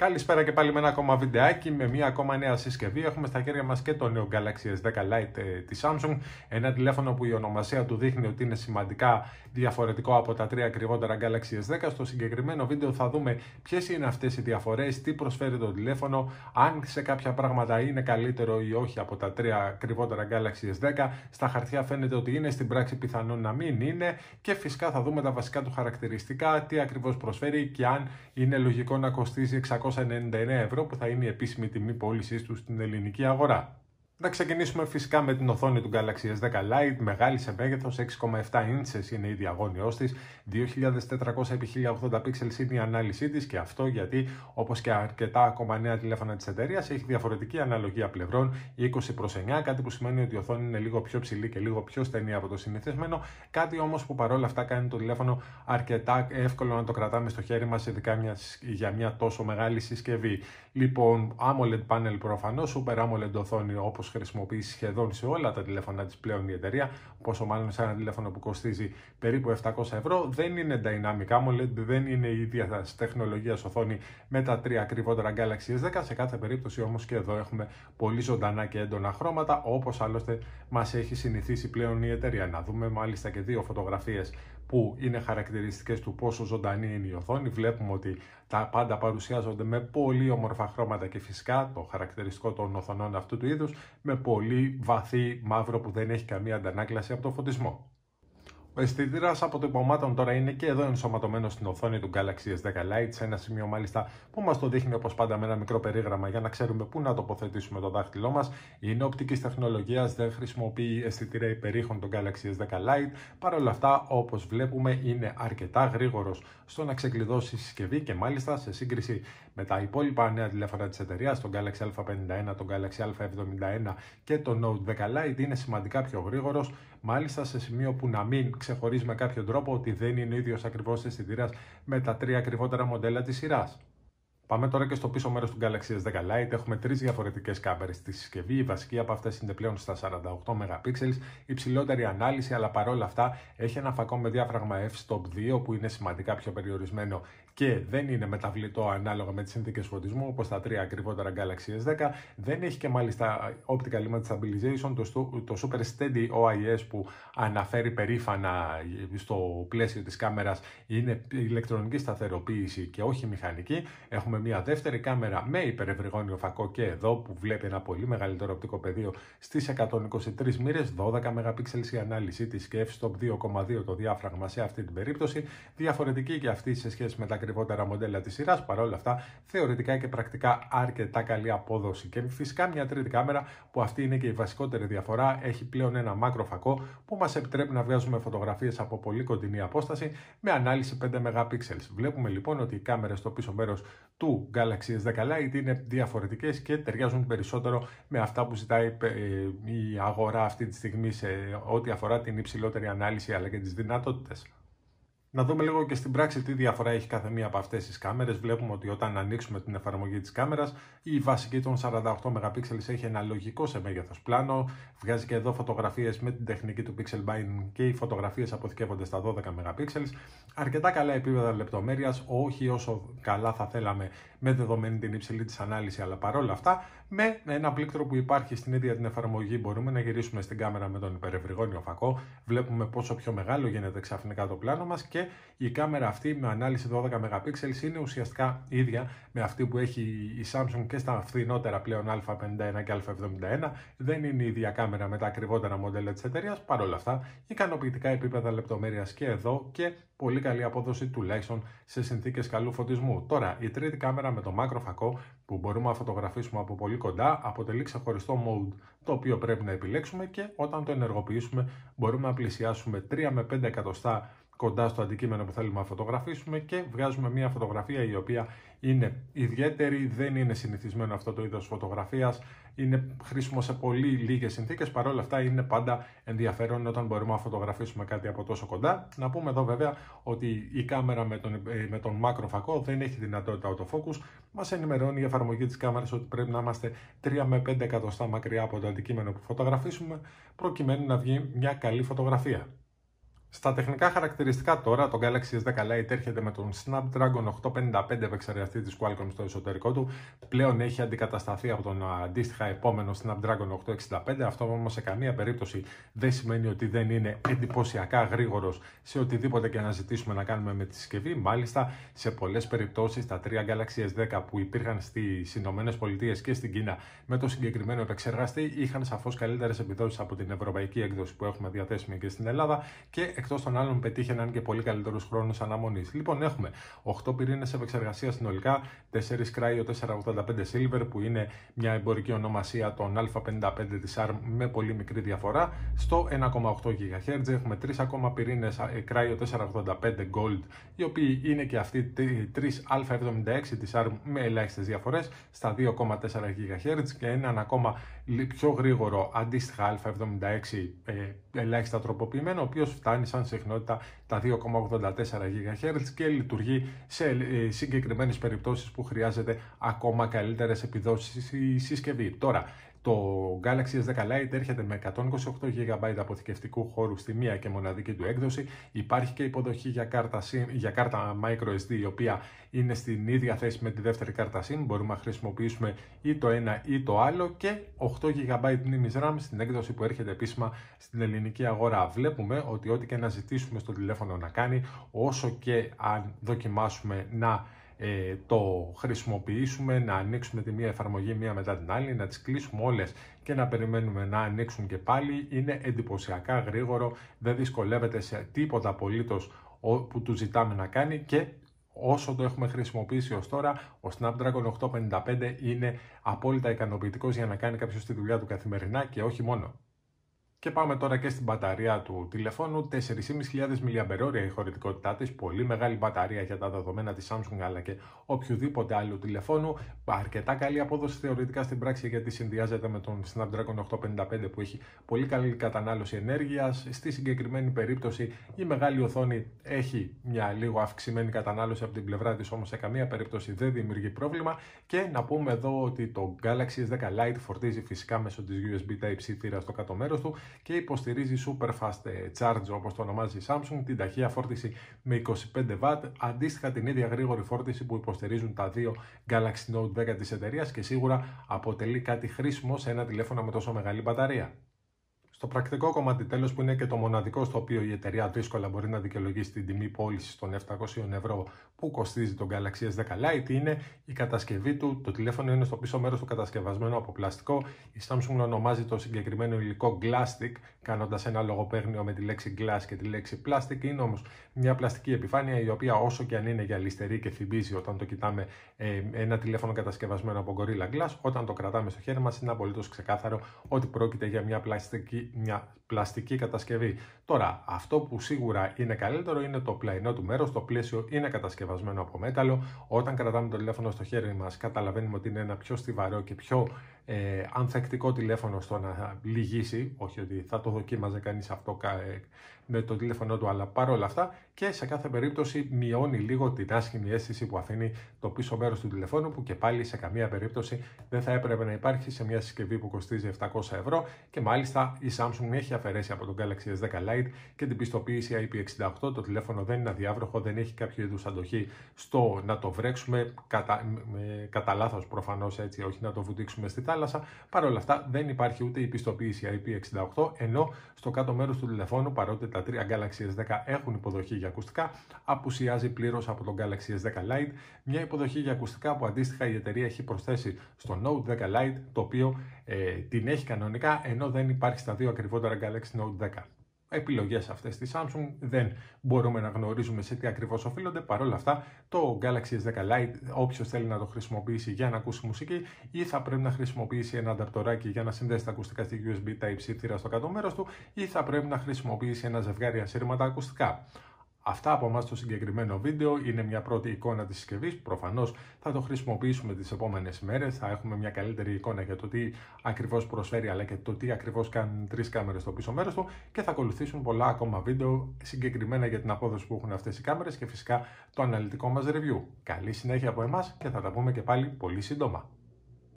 Καλησπέρα και πάλι με ένα ακόμα βιντεάκι, με μια ακόμα νέα συσκευή. Έχουμε στα χέρια μας και το νέο Galaxy S10 Lite ε, της Samsung, ένα τηλέφωνο που η ονομασία του δείχνει ότι είναι σημαντικά διαφορετικό από τα τρία ακριβότερα Galaxy S10. Στο συγκεκριμένο βίντεο θα δούμε ποιες είναι αυτές οι διαφορές, τι προσφέρει το τηλέφωνο, αν σε κάποια πράγματα είναι καλύτερο ή όχι από τα τρία ακριβότερα Galaxy S10. Στα χαρτιά φαίνεται ότι είναι, στην πράξη πιθανόν να μην είναι και φυσικά θα δούμε τα βασικά του χαρακτηριστικά, τι ακριβώς προσφέρει και αν είναι λογικό να κοστίζει 600 99 ευρώ που θα είναι η επίσημη τιμή πώλησής του στην ελληνική αγορά. Να ξεκινήσουμε φυσικά με την οθόνη του Galaxy S10 Lite, μεγάλη σε μέγεθος, 6,7 ίντσες είναι η διαγώνιός της, 2400x1080 pixels είναι η ανάλυση της και αυτό γιατί όπως και αρκετά ακόμα νέα τηλέφωνα της εταιρείας έχει διαφορετική αναλογία πλευρών 20 προς 9, κάτι που σημαίνει ότι η οθόνη είναι λίγο πιο ψηλή και λίγο πιο στενή από το συνηθισμένο, κάτι όμως που παρόλα αυτά κάνει το τηλέφωνο αρκετά εύκολο να το κρατάμε στο χέρι μας, ειδικά για μια τόσο μεγάλη συσκευή. Λοιπόν, AMOLED panel προφανώς, Super AMOLED οθόνη όπως χρησιμοποιήσει σχεδόν σε όλα τα τηλέφωνα της πλέον η εταιρεία, πόσο μάλλον σε ένα τηλέφωνο που κοστίζει περίπου 700 ευρώ. Δεν είναι Dynamic AMOLED, δεν είναι η ίδια τεχνολογίας οθόνη με τα τρία ακριβότερα Galaxy S10. Σε κάθε περίπτωση όμως και εδώ έχουμε πολύ ζωντανά και έντονα χρώματα, όπως άλλωστε μας έχει συνηθίσει πλέον η εταιρεία. Να δούμε μάλιστα και δύο φωτογραφίες που είναι χαρακτηριστικές του πόσο ζωντανή είναι η οθόνη. Βλέπουμε ότι τα πάντα παρουσιάζονται με πολύ όμορφα χρώματα και φυσικά το χαρακτηριστικό των οθονών αυτού του είδους με πολύ βαθύ μαύρο που δεν έχει καμία αντανάκλαση από το φωτισμό. Ο αισθητήρα αποτυπωμάτων τώρα είναι και εδώ ενσωματωμένο στην οθόνη του Galaxy S10 Lite, σε ένα σημείο μάλιστα που μας το δείχνει όπως πάντα με ένα μικρό περίγραμμα για να ξέρουμε πού να τοποθετήσουμε το δάχτυλό μας. Είναι οπτικής τεχνολογίας, δεν χρησιμοποιεί αισθητήρα υπερήχων τον Galaxy S10 Lite. Παρ' όλα αυτά, όπως βλέπουμε, είναι αρκετά γρήγορος στο να ξεκλειδώσει η συσκευή και μάλιστα σε σύγκριση με τα υπόλοιπα νέα τηλέφωνα της εταιρείας, τον Galaxy A51, τον Galaxy A71 και το Note 10 Lite, είναι σημαντικά πιο γρήγορος Μάλιστα σε σημείο που να μην ξεχωρίζει με κάποιο τρόπο ότι δεν είναι ο ίδιος ακριβώς αισθητήρας με τα τρία ακριβότερα μοντέλα της σειράς. Πάμε τώρα και στο πίσω μέρος του Galaxy S10 Lite. Έχουμε τρεις διαφορετικές κάμερες στη συσκευή. Η βασική από αυτές είναι πλέον στα 48 MP, υψηλότερη ανάλυση, αλλά παρόλα αυτά έχει ένα φακό με διάφραγμα f-stop 2 που είναι σημαντικά πιο περιορισμένο και δεν είναι μεταβλητό ανάλογα με τις συνθήκες φωτισμού όπως τα τρία ακριβότερα Galaxy S10. Δεν έχει και μάλιστα optical image stabilization, το super steady OIS που αναφέρει περήφανα στο πλαίσιο της κάμερας είναι ηλεκτρονική σταθεροποίηση και όχι μηχανική. Έχουμε μια δεύτερη κάμερα με υπερευρυγόνιο φακό και εδώ που βλέπει ένα πολύ μεγαλύτερο οπτικό πεδίο στις 123 μοίρες, 12 MP η ανάλυση της και f-stop 2,2 το διάφραγμα σε αυτή την περίπτωση, διαφορετική και αυτή σε σχέση με τα ακριβότερα μοντέλα της σειράς, παρόλα αυτά θεωρητικά και πρακτικά αρκετά καλή απόδοση και φυσικά μια τρίτη κάμερα που αυτή είναι και η βασικότερη διαφορά, έχει πλέον ένα μάκρο φακό που μας επιτρέπει να βγάζουμε φωτογραφίες από πολύ κοντινή απόσταση με ανάλυση 5 MP. Βλέπουμε λοιπόν ότι οι κάμερες στο πίσω μέρος του του Galaxy S10 είναι διαφορετικές και ταιριάζουν περισσότερο με αυτά που ζητάει ε, η αγορά αυτή τη στιγμή σε ό,τι αφορά την υψηλότερη ανάλυση αλλά και τις δυνατότητες. Να δούμε λίγο και στην πράξη τι διαφορά έχει κάθε μία από αυτές τις κάμερες. Βλέπουμε ότι όταν ανοίξουμε την εφαρμογή της κάμερας, η βασική των 48 MP έχει ένα λογικό σε μέγεθος πλάνο. Βγάζει και εδώ φωτογραφίες με την τεχνική του Pixel Binding και οι φωτογραφίες αποθηκεύονται στα 12 MP. Αρκετά καλά επίπεδα λεπτομέρειας, όχι όσο καλά θα θέλαμε με δεδομένη την υψηλή της ανάλυση, αλλά παρόλα αυτά με ένα πλήκτρο που υπάρχει στην ίδια την εφαρμογή μπορούμε να γυρίσουμε στην κάμερα με τον υπερευρυγόνιο φακό. Βλέπουμε πόσο πιο μεγάλο γίνεται ξαφνικά το πλάνο μας και η κάμερα αυτή με ανάλυση 12 MP είναι ουσιαστικά ίδια με αυτή που έχει η Samsung και στα φθηνότερα πλέον α51 και α71. Δεν είναι η ίδια κάμερα με τα ακριβότερα μοντέλα της εταιρείας, παρόλα αυτά ικανοποιητικά επίπεδα λεπτομέρειας και εδώ και πολύ καλή απόδοση τουλάχιστον σε συνθήκες καλού φωτισμού. Τώρα η τρίτη κάμερα με το μάκροφακό που μπορούμε να φωτογραφίσουμε από πολύ κοντά, αποτελεί ξεχωριστό mode το οποίο πρέπει να επιλέξουμε και όταν το ενεργοποιήσουμε μπορούμε να πλησιάσουμε 3 με 5 εκατοστά κοντά στο αντικείμενο που θέλουμε να φωτογραφίσουμε και βγάζουμε μια φωτογραφία η οποία είναι ιδιαίτερη, δεν είναι συνηθισμένο αυτό το είδος φωτογραφίας, είναι χρήσιμο σε πολύ λίγες συνθήκες, παρόλα αυτά είναι πάντα ενδιαφέρον όταν μπορούμε να φωτογραφίσουμε κάτι από τόσο κοντά. Να πούμε εδώ βέβαια ότι η κάμερα με τον, ε, με τον φακό δεν έχει δυνατότητα autofocus, μας ενημερώνει η εφαρμογή της κάμερας ότι πρέπει να είμαστε 3 με 5 εκατοστά μακριά από το αντικείμενο που φωτογραφίσουμε, προκειμένου να βγει μια καλή φωτογραφία. Στα τεχνικά χαρακτηριστικά τώρα, το Galaxy S10 Lite έρχεται με τον Snapdragon 855 επεξεργαστή της Qualcomm στο εσωτερικό του. Πλέον έχει αντικατασταθεί από τον αντίστοιχα επόμενο Snapdragon 865. Αυτό όμως σε καμία περίπτωση δεν σημαίνει ότι δεν είναι εντυπωσιακά γρήγορος σε οτιδήποτε και να ζητήσουμε να κάνουμε με τη συσκευή. Μάλιστα, σε πολλές περιπτώσεις τα τρία Galaxy S10 που υπήρχαν στις Ηνωμένες Πολιτείες και στην Κίνα με το συγκεκριμένο επεξεργαστή είχαν σαφώς καλύτερες επιδόσεις από την ευρωπαϊκή έκδοση που έχουμε διαθέσιμη και στην Ελλάδα και εκτός των άλλων πετύχει έναν και πολύ καλύτερους χρόνο αναμονής. Λοιπόν, έχουμε 8 πυρήνες επεξεργασίας συνολικά, 4 Cryo 485 Silver που είναι μια εμπορική ονομασία των Α55 της ARM με πολύ μικρή διαφορά. Στο 1,8 GHz έχουμε 3 ακόμα πυρήνες Cryo 485 Gold, οι οποίοι είναι και αυτοί 3 Α76 της ARM με ελάχιστες διαφορές στα 2,4 GHz και έναν ακόμα πιο γρήγορο αντίστοιχα Α76 ε, ελάχιστα τροποποιημένο, ο οποίος φτάνει σαν συχνότητα τα 2,84 GHz και λειτουργεί σε ε, συγκεκριμένες περιπτώσεις που χρειάζεται ακόμα καλύτερες επιδόσεις η συσκευή. Τώρα, το Galaxy S10 Lite έρχεται με 128 GB αποθηκευτικού χώρου στη μία και μοναδική του έκδοση. Υπάρχει και υποδοχή για κάρτα, SIM, για κάρτα microSD η οποία είναι στην ίδια θέση με τη δεύτερη κάρτα SIM. Μπορούμε να χρησιμοποιήσουμε ή το ένα ή το άλλο και 8 GB μνήμης RAM στην έκδοση που έρχεται επίσημα στην ελληνική αγορά. Βλέπουμε ότι ό,τι και να ζητήσουμε στο τηλέφωνο να κάνει, όσο και αν δοκιμάσουμε να ε, το χρησιμοποιήσουμε, να ανοίξουμε τη μία εφαρμογή μία μετά την άλλη, να τις κλείσουμε όλες και να περιμένουμε να ανοίξουν και πάλι. Είναι εντυπωσιακά γρήγορο, δεν δυσκολεύεται σε τίποτα απολύτως που του ζητάμε να κάνει και όσο το έχουμε χρησιμοποιήσει ως τώρα, ο Snapdragon 855 είναι απόλυτα ικανοποιητικός για να κάνει κάποιος τη δουλειά του καθημερινά και όχι μόνο. Και πάμε τώρα και στην μπαταρία του τηλεφώνου. 4.500 mAh η χωρητικότητά της, πολύ μεγάλη μπαταρία για τα δεδομένα της Samsung αλλά και οποιοδήποτε άλλου τηλεφώνου. Αρκετά καλή απόδοση θεωρητικά στην πράξη γιατί συνδυάζεται με τον Snapdragon 855 που έχει πολύ καλή κατανάλωση ενέργειας. Στη συγκεκριμένη περίπτωση η μεγάλη οθόνη έχει μια λίγο αυξημένη κατανάλωση από την πλευρά της όμως σε καμία περίπτωση δεν δημιουργεί πρόβλημα και να πούμε εδώ ότι το Galaxy S10 Lite φορτίζει φυσικά μέσω της USB Type-C στο κάτω μέρος του και υποστηρίζει super fast ε, Charge όπως το ονομάζει η Samsung, την ταχεία φόρτιση με 25W, αντίστοιχα την ίδια γρήγορη φόρτιση που υποστηρίζουν τα δύο Galaxy Note 10 της εταιρείας και σίγουρα αποτελεί κάτι χρήσιμο σε ένα τηλέφωνο με τόσο μεγάλη μπαταρία στο πρακτικό κομμάτι τέλος, που είναι και το μοναδικό στο οποίο η εταιρεία δύσκολα μπορεί να δικαιολογήσει την τιμή πώλησης των 700 ευρώ που κοστίζει τον Galaxy S10 Lite, είναι η κατασκευή του. Το τηλέφωνο είναι στο πίσω μέρος του κατασκευασμένο από πλαστικό. Η Samsung ονομάζει το συγκεκριμένο υλικό Glastic, κάνοντας ένα λογοπαίγνιο με τη λέξη Glass και τη λέξη Plastic. Είναι όμως μια πλαστική επιφάνεια η οποία, όσο και αν είναι γυαλιστερή και θυμίζει όταν το κοιτάμε ε, ένα τηλέφωνο κατασκευασμένο από Gorilla Glass, όταν το κρατάμε στο χέρι μας είναι απολύτως ξεκάθαρο ότι πρόκειται για μια πλαστική Yeah. πλαστική κατασκευή. Τώρα, αυτό που σίγουρα είναι καλύτερο είναι το πλαϊνό του μέρος. Το πλαίσιο είναι κατασκευασμένο από μέταλλο. Όταν κρατάμε το τηλέφωνο στο χέρι μας, καταλαβαίνουμε ότι είναι ένα πιο στιβαρό και πιο ε, ανθεκτικό τηλέφωνο στο να λυγίσει. Όχι ότι θα το δοκίμαζε κανείς αυτό ε, με το τηλέφωνο του, αλλά παρόλα αυτά και σε κάθε περίπτωση μειώνει λίγο την άσχημη αίσθηση που αφήνει το πίσω μέρος του τηλεφώνου, που και πάλι σε καμία περίπτωση δεν θα έπρεπε να υπάρχει σε μια συσκευή που κοστίζει 700 ευρώ και μάλιστα η Samsung έχει αφαιρέσει από τον Galaxy S10 Lite και την πιστοποίηση IP68. Το τηλέφωνο δεν είναι αδιάβροχο, δεν έχει κάποιο είδους αντοχή στο να το βρέξουμε, κατά, με, κατά λάθος προφανώς έτσι, όχι να το βουτήξουμε στη θάλασσα. Παρ' όλα αυτά δεν υπάρχει ούτε η πιστοποίηση IP68, ενώ στο κάτω μέρος του τηλεφώνου, παρότι τα τρία Galaxy S10 έχουν υποδοχή για ακουστικά, απουσιάζει πλήρως από τον Galaxy S10 Lite μια υποδοχή για ακουστικά που αντίστοιχα η εταιρεία έχει προσθέσει στο Note 10 Lite, το οποίο ε, την έχει κανονικά, ενώ δεν υπάρχει στα δύο ακριβότερα Galaxy Galaxy Note 10. Επιλογές αυτές της Samsung δεν μπορούμε να γνωρίζουμε σε τι ακριβώς οφείλονται. Παρ' όλα αυτά το Galaxy S10 Lite όποιος θέλει να το χρησιμοποιήσει για να ακούσει μουσική ή θα πρέπει να χρησιμοποιήσει ένα ανταπτοράκι για να συνδέσει τα ακουστικά στη USB Type-C θύρα στο κάτω μέρος του ή θα πρέπει να χρησιμοποιήσει ένα ζευγάρι ασύρματα ακουστικά. Αυτά από εμάς το συγκεκριμένο βίντεο είναι μια πρώτη εικόνα της συσκευής. Προφανώς θα το χρησιμοποιήσουμε τις επόμενες μέρες, θα έχουμε μια καλύτερη εικόνα για το τι ακριβώς προσφέρει αλλά και το τι ακριβώς κάνουν τρεις κάμερες στο πίσω μέρος του και θα ακολουθήσουν πολλά ακόμα βίντεο συγκεκριμένα για την απόδοση που έχουν αυτές οι κάμερες και φυσικά το αναλυτικό μας review. Καλή συνέχεια από εμάς και θα τα πούμε και πάλι πολύ σύντομα.